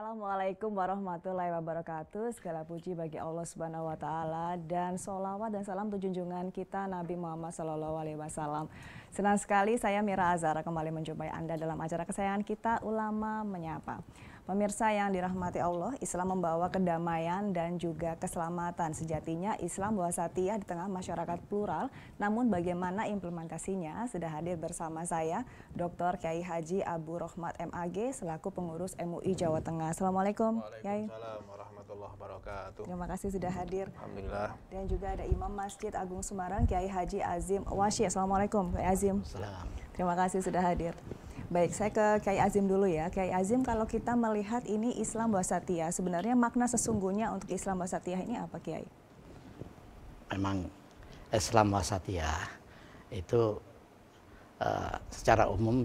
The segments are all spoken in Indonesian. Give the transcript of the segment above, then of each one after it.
Assalamualaikum warahmatullahi wabarakatuh. Segala puji bagi Allah Subhanahu wa taala dan solawat dan salam tunjungan kita Nabi Muhammad sallallahu alaihi wasallam. Senang sekali saya Mira Azara kembali menjumpai Anda dalam acara kesayangan kita Ulama Menyapa. Pemirsa yang dirahmati Allah, Islam membawa kedamaian dan juga keselamatan. Sejatinya Islam wasatiyah di tengah masyarakat plural, namun bagaimana implementasinya? Sudah hadir bersama saya Dr. Kiai Haji Abu Rohmat MAG selaku pengurus MUI Jawa Tengah. Assalamualaikum. Waalaikumsalam, warahmatullahi wabarakatuh. Terima kasih sudah hadir. Alhamdulillah. Dan juga ada Imam Masjid Agung Semarang Kiai Haji Azim Washi. Assalamualaikum Kiai Azim. Assalamualaikum. Terima kasih sudah hadir. Baik, saya ke Kiai Azim dulu ya. Kiai Azim, kalau kita melihat ini Islam wasatiyah, sebenarnya makna sesungguhnya untuk Islam wasatiyah ini apa, Kiai? Memang Islam wasatiyah itu uh, secara umum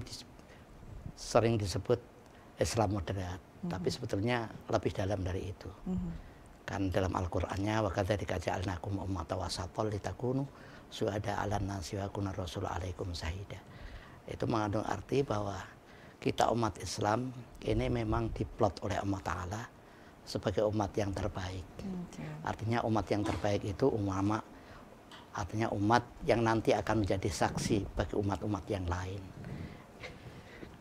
sering disebut Islam moderat, mm -hmm. tapi sebetulnya lebih dalam dari itu. Mm -hmm. Kan dalam Al-Qur'annya wa kadzalika ja'alnakum ummatan wasatan litakunu su'ada 'alan nasi wa kunar rasul 'alaikum Sahida Mm itu mengandung arti bahwa kita umat Islam ini memang diplot oleh Allah Ta'ala sebagai umat yang terbaik. Okay. Artinya umat yang terbaik itu ulama, artinya umat yang nanti akan menjadi saksi bagi umat-umat yang lain.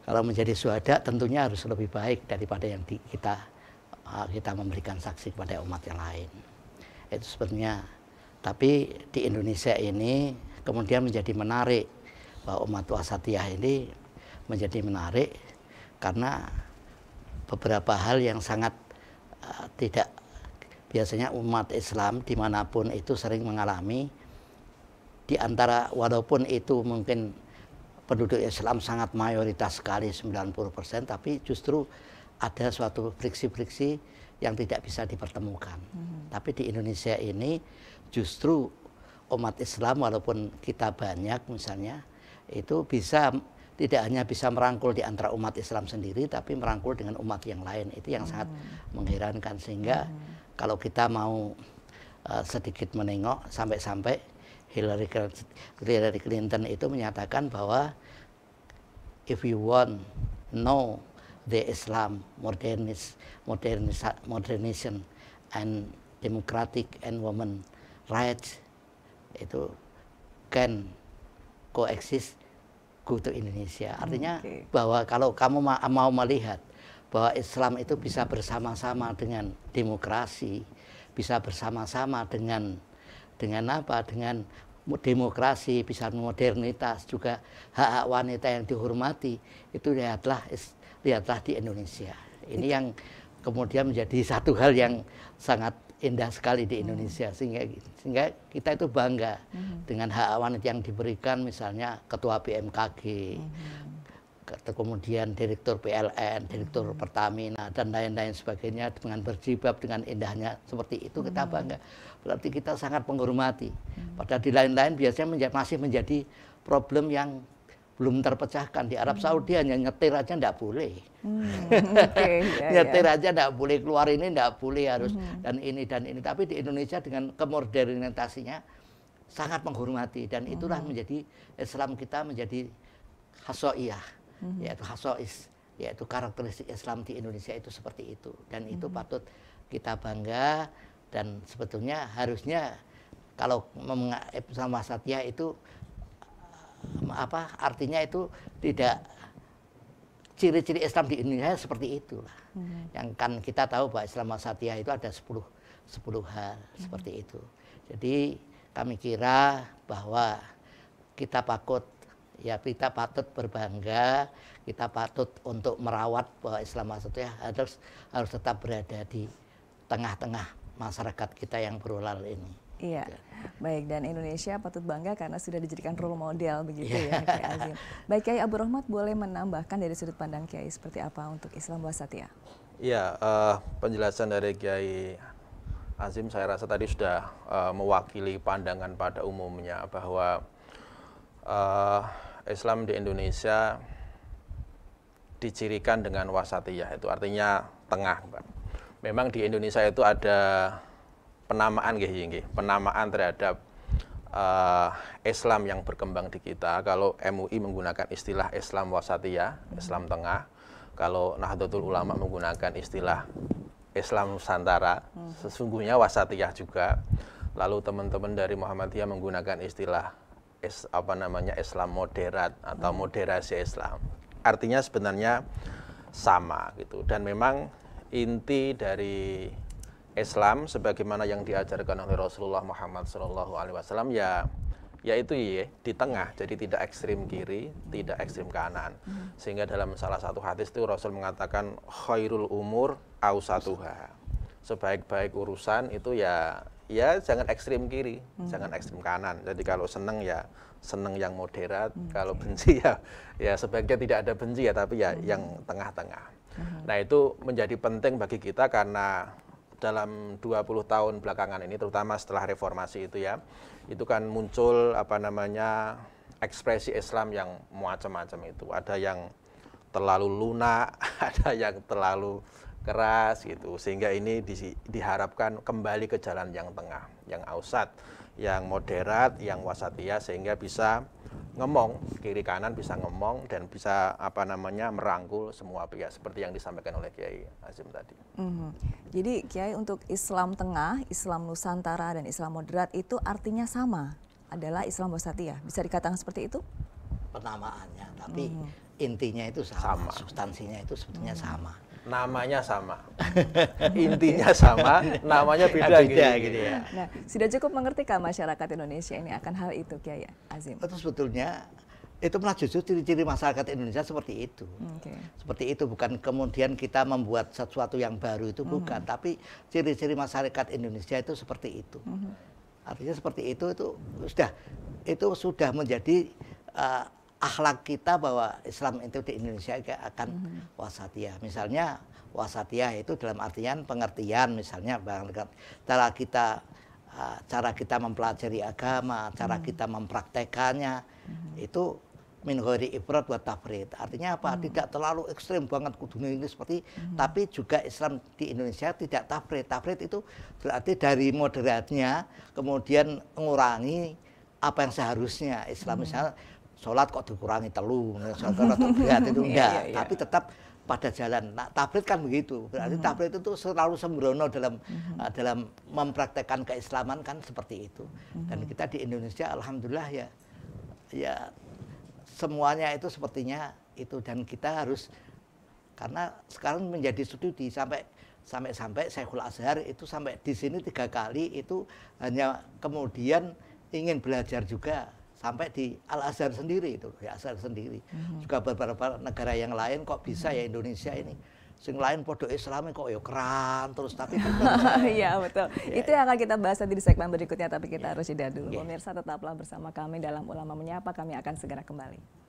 Kalau menjadi suhada tentunya harus lebih baik daripada yang di, kita kita memberikan saksi kepada umat yang lain. Itu sebenarnya. Tapi di Indonesia ini kemudian menjadi menarik bahwa umat wasatiyah ini menjadi menarik karena beberapa hal yang sangat uh, tidak biasanya umat Islam dimanapun itu sering mengalami di antara walaupun itu mungkin penduduk Islam sangat mayoritas sekali 90% tapi justru ada suatu friksi-friksi yang tidak bisa dipertemukan. Hmm. Tapi di Indonesia ini justru umat Islam walaupun kita banyak misalnya itu bisa tidak hanya bisa merangkul di antara umat Islam sendiri tapi merangkul dengan umat yang lain itu yang hmm. sangat mengherankan sehingga hmm. kalau kita mau uh, sedikit menengok sampai-sampai Hillary, Clinton itu menyatakan bahwa if you want know the Islam modernis, modernis modernization and democratic and women rights itu can koeksis kultur Indonesia. Artinya hmm, okay. bahwa kalau kamu mau melihat bahwa Islam itu bisa bersama-sama dengan demokrasi, bisa bersama-sama dengan dengan apa? Dengan demokrasi, bisa modernitas juga hak hak wanita yang dihormati itu lihatlah lihatlah di Indonesia. Ini yang kemudian menjadi satu hal yang sangat indah sekali di hmm. Indonesia hmm. sehingga sehingga kita itu bangga hmm. dengan hak awan yang diberikan misalnya ketua BMKG hmm. kemudian direktur PLN direktur hmm. Pertamina dan lain-lain sebagainya dengan berjibab dengan indahnya seperti itu kita hmm. bangga berarti kita sangat menghormati hmm. pada di lain-lain biasanya menja masih menjadi problem yang belum terpecahkan di Arab Saudi hmm. hanya nyetir aja ndak boleh hmm, okay, iya, yeah, nyetir yeah. aja ndak boleh keluar ini ndak boleh harus hmm. dan ini dan ini tapi di Indonesia dengan kemodernitasinya sangat menghormati dan itulah hmm. menjadi Islam kita menjadi mm hmm. yaitu hasois yaitu karakteristik Islam di Indonesia itu seperti itu dan hmm. itu patut kita bangga dan sebetulnya harusnya kalau Islam Wasatiyah itu apa artinya itu tidak ciri-ciri Islam di Indonesia seperti itulah. Hmm. Yang kan kita tahu bahwa Islam Wasatiyah itu ada 10 10 hal hmm. seperti itu. Jadi kami kira bahwa kita takut ya kita patut berbangga, kita patut untuk merawat bahwa Islam Wasatiyah harus harus tetap berada di tengah-tengah masyarakat kita yang berulal ini. Iya. Baik, dan Indonesia patut bangga karena sudah dijadikan role model begitu yeah. ya Kiai Azim. Baik Kiai Abu Rahmat boleh menambahkan dari sudut pandang Kiai seperti apa untuk Islam Wasatiyah? Iya, uh, penjelasan dari Kiai Azim saya rasa tadi sudah uh, mewakili pandangan pada umumnya bahwa uh, Islam di Indonesia dicirikan dengan wasatiyah itu artinya tengah. Memang di Indonesia itu ada penamaan gih, gih. penamaan terhadap uh, Islam yang berkembang di kita. Kalau MUI menggunakan istilah Islam wasatiyah, Islam tengah. Kalau Nahdlatul Ulama menggunakan istilah Islam Nusantara, hmm. sesungguhnya wasatiyah juga. Lalu teman-teman dari Muhammadiyah menggunakan istilah is, apa namanya Islam moderat atau hmm. moderasi Islam. Artinya sebenarnya sama gitu. Dan memang inti dari Islam sebagaimana yang diajarkan oleh Rasulullah Muhammad SAW Alaihi ya yaitu ya iya, di tengah jadi tidak ekstrim kiri tidak ekstrim kanan hmm. sehingga dalam salah satu hadis itu Rasul mengatakan khairul umur ausatuha sebaik-baik urusan itu ya ya jangan ekstrim kiri hmm. jangan ekstrim kanan jadi kalau seneng ya seneng yang moderat hmm. kalau benci ya ya sebaiknya tidak ada benci ya tapi ya hmm. yang tengah-tengah hmm. nah itu menjadi penting bagi kita karena dalam 20 tahun belakangan ini terutama setelah reformasi itu ya itu kan muncul apa namanya ekspresi Islam yang macam-macam itu ada yang terlalu lunak ada yang terlalu keras gitu sehingga ini di, diharapkan kembali ke jalan yang tengah yang ausat yang moderat yang wasatiyah sehingga bisa ngomong kiri kanan bisa ngomong dan bisa apa namanya merangkul semua pihak seperti yang disampaikan oleh Kiai Azim tadi. Mm-hmm. Jadi Kiai untuk Islam Tengah, Islam Nusantara dan Islam moderat itu artinya sama adalah Islam wasatiyah. Bisa dikatakan seperti itu? Penamaannya, tapi mm-hmm. intinya itu sama, sama. substansinya itu sebetulnya mm-hmm. sama namanya sama. Intinya sama, namanya beda, beda gitu. Ya. gitu ya. Nah, sudah cukup mengerti mengertikah masyarakat Indonesia ini akan hal itu Kiai Azim? Itu sebetulnya itu malah justru ciri-ciri masyarakat Indonesia seperti itu. Okay. Seperti itu bukan kemudian kita membuat sesuatu yang baru itu bukan, mm -hmm. tapi ciri-ciri masyarakat Indonesia itu seperti itu. Mm -hmm. Artinya seperti itu itu sudah itu sudah menjadi uh, akhlak kita bahwa Islam itu di Indonesia akan mm wasatiyah. Misalnya wasatiyah itu dalam artian pengertian misalnya cara kita ah, cara kita mempelajari agama, cara mhm. kita mempraktekannya mhm. itu minhori ibrat wa tafrid. Artinya apa? Mhm. Tidak terlalu ekstrem banget kudunya ini seperti, tapi juga Islam di Indonesia tidak tafrid. Tafrid itu berarti dari moderatnya, kemudian mengurangi apa yang seharusnya Islam hmm. misalnya sholat kok dikurangi telu, sholat atau berat itu iya, enggak. Iya, iya. Tapi tetap pada jalan. Nah, tablet kan begitu. Berarti mm-hmm. tablet itu selalu sembrono dalam mm-hmm. uh, dalam mempraktekkan keislaman kan seperti itu. Mm-hmm. Dan hmm. kita di Indonesia alhamdulillah ya ya semuanya itu sepertinya itu dan kita harus karena sekarang menjadi studi sampai sampai sampai Syekhul Azhar itu sampai di sini tiga kali itu hanya kemudian ingin belajar juga sampai di Al Azhar sendiri itu di Azhar sendiri mm-hmm. juga beberapa negara yang lain kok bisa mm-hmm. ya Indonesia ini sing lain podo Islam kok ya keren terus tapi iya betul ya, itu iya. yang akan kita bahas nanti di segmen berikutnya tapi kita ya. harus jeda dulu ya. pemirsa tetaplah bersama kami dalam ulama menyapa kami akan segera kembali